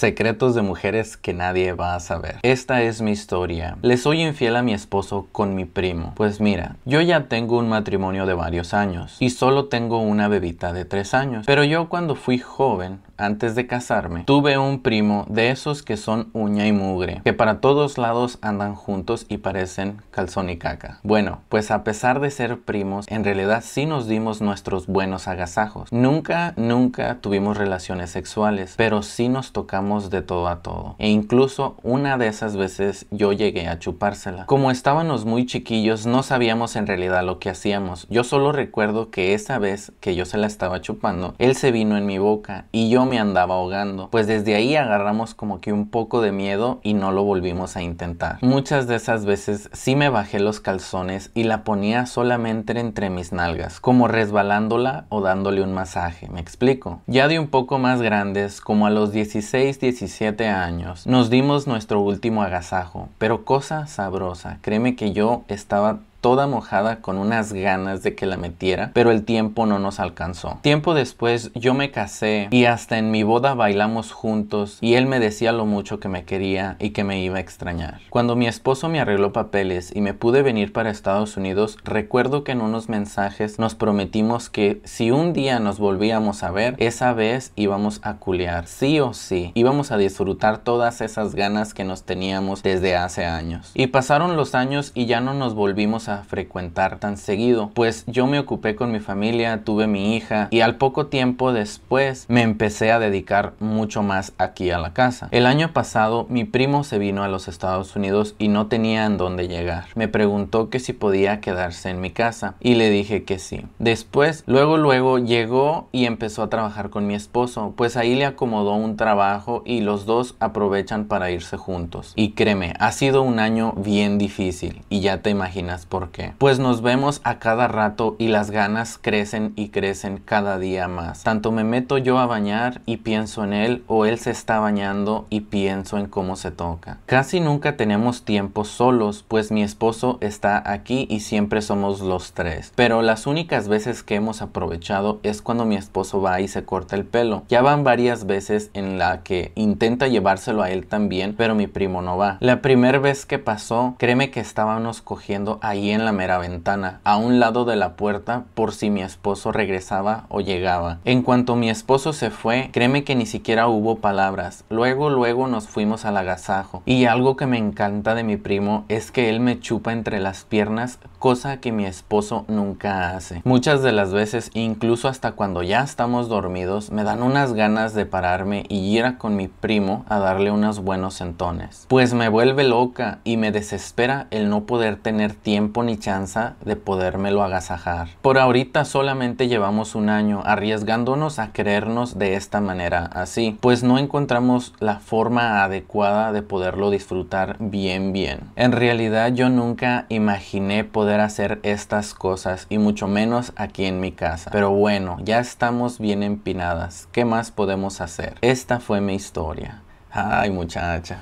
Secretos de mujeres que nadie va a saber. Esta es mi historia. Le soy infiel a mi esposo con mi primo. Pues mira, yo ya tengo un matrimonio de varios años y solo tengo una bebita de tres años. Pero yo cuando fui joven antes de casarme, tuve un primo de esos que son uña y mugre, que para todos lados andan juntos y parecen calzón y caca. Bueno, pues a pesar de ser primos, en realidad sí nos dimos nuestros buenos agasajos. Nunca, nunca tuvimos relaciones sexuales, pero sí nos tocamos de todo a todo. E incluso una de esas veces yo llegué a chupársela. Como estábamos muy chiquillos, no sabíamos en realidad lo que hacíamos. Yo solo recuerdo que esa vez que yo se la estaba chupando, él se vino en mi boca y yo me andaba ahogando. Pues desde ahí agarramos como que un poco de miedo y no lo volvimos a intentar. Muchas de esas veces sí me bajé los calzones y la ponía solamente entre mis nalgas, como resbalándola o dándole un masaje, me explico. Ya de un poco más grandes, como a los 16, 17 años, nos dimos nuestro último agasajo, pero cosa sabrosa, créeme que yo estaba toda mojada con unas ganas de que la metiera, pero el tiempo no nos alcanzó. Tiempo después yo me casé y hasta en mi boda bailamos juntos y él me decía lo mucho que me quería y que me iba a extrañar. Cuando mi esposo me arregló papeles y me pude venir para Estados Unidos, recuerdo que en unos mensajes nos prometimos que si un día nos volvíamos a ver, esa vez íbamos a culear, sí o sí, íbamos a disfrutar todas esas ganas que nos teníamos desde hace años. Y pasaron los años y ya no nos volvimos a frecuentar tan seguido, pues yo me ocupé con mi familia, tuve mi hija y al poco tiempo después me empecé a dedicar mucho más aquí a la casa. El año pasado mi primo se vino a los Estados Unidos y no tenía en dónde llegar. Me preguntó que si podía quedarse en mi casa y le dije que sí. Después, luego luego llegó y empezó a trabajar con mi esposo, pues ahí le acomodó un trabajo y los dos aprovechan para irse juntos. Y créeme, ha sido un año bien difícil y ya te imaginas por ¿Por qué? Pues nos vemos a cada rato y las ganas crecen y crecen cada día más. Tanto me meto yo a bañar y pienso en él o él se está bañando y pienso en cómo se toca. Casi nunca tenemos tiempo solos, pues mi esposo está aquí y siempre somos los tres. Pero las únicas veces que hemos aprovechado es cuando mi esposo va y se corta el pelo. Ya van varias veces en la que intenta llevárselo a él también, pero mi primo no va. La primera vez que pasó, créeme que estábamos cogiendo ahí en la mera ventana, a un lado de la puerta, por si mi esposo regresaba o llegaba. En cuanto mi esposo se fue, créeme que ni siquiera hubo palabras. Luego, luego nos fuimos al agasajo. Y algo que me encanta de mi primo es que él me chupa entre las piernas, cosa que mi esposo nunca hace. Muchas de las veces, incluso hasta cuando ya estamos dormidos, me dan unas ganas de pararme y ir a con mi primo a darle unos buenos entones. Pues me vuelve loca y me desespera el no poder tener tiempo ni chance de podérmelo agasajar. Por ahorita solamente llevamos un año arriesgándonos a creernos de esta manera así, pues no encontramos la forma adecuada de poderlo disfrutar bien bien. En realidad yo nunca imaginé poder hacer estas cosas y mucho menos aquí en mi casa. Pero bueno, ya estamos bien empinadas. ¿Qué más podemos hacer? Esta fue mi historia. Ay muchacha.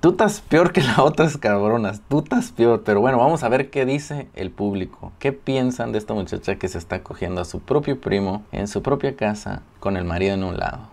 Tú estás peor que las otras cabronas, tú estás peor, pero bueno, vamos a ver qué dice el público. ¿Qué piensan de esta muchacha que se está cogiendo a su propio primo en su propia casa con el marido en un lado?